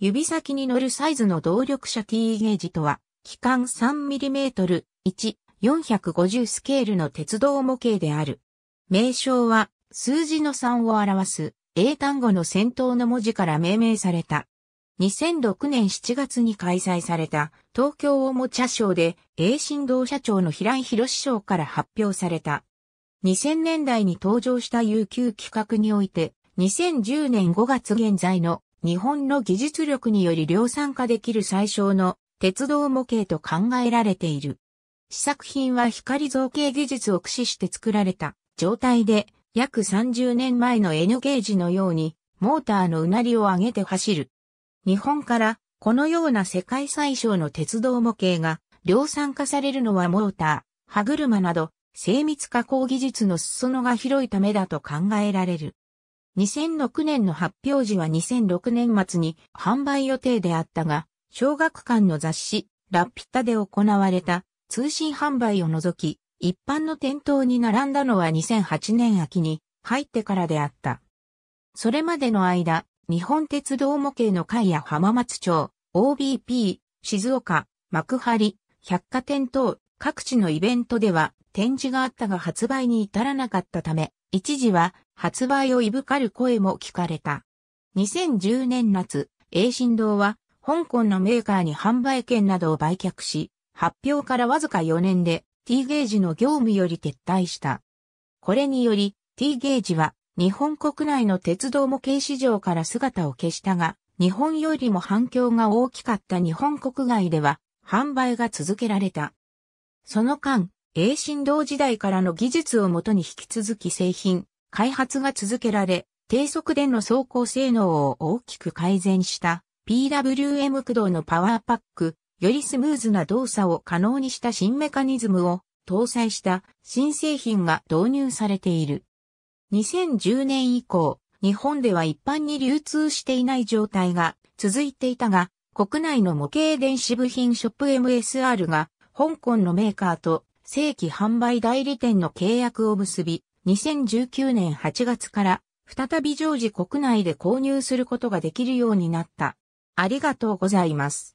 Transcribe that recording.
指先に乗るサイズの動力車 T ゲージとは、機関 3mm、1、450スケールの鉄道模型である。名称は、数字の3を表す、英単語の先頭の文字から命名された。2006年7月に開催された東京おもちゃ賞で、英振動社長の平井博史賞から発表された。2000年代に登場した有給企画において、2010年5月現在の日本の技術力により量産化できる最小の鉄道模型と考えられている。試作品は光造形技術を駆使して作られた状態で約30年前の N ゲージのようにモーターのうなりを上げて走る。日本からこのような世界最小の鉄道模型が量産化されるのはモーター、歯車など精密加工技術の裾野が広いためだと考えられる。2006年の発表時は2006年末に販売予定であったが、小学館の雑誌、ラピッタで行われた通信販売を除き、一般の店頭に並んだのは2008年秋に入ってからであった。それまでの間、日本鉄道模型の会や浜松町、OBP、静岡、幕張、百貨店等各地のイベントでは展示があったが発売に至らなかったため、一時は発売をいぶかる声も聞かれた。2010年夏、英振堂は、香港のメーカーに販売権などを売却し、発表からわずか4年で T ゲージの業務より撤退した。これにより T ゲージは日本国内の鉄道模型市場から姿を消したが、日本よりも反響が大きかった日本国外では販売が続けられた。その間、英振堂時代からの技術をもとに引き続き製品、開発が続けられ、低速での走行性能を大きく改善した PWM 駆動のパワーパック、よりスムーズな動作を可能にした新メカニズムを搭載した新製品が導入されている。2010年以降、日本では一般に流通していない状態が続いていたが、国内の模型電子部品ショップ MSR が香港のメーカーと正規販売代理店の契約を結び、2019年8月から再び常時国内で購入することができるようになった。ありがとうございます。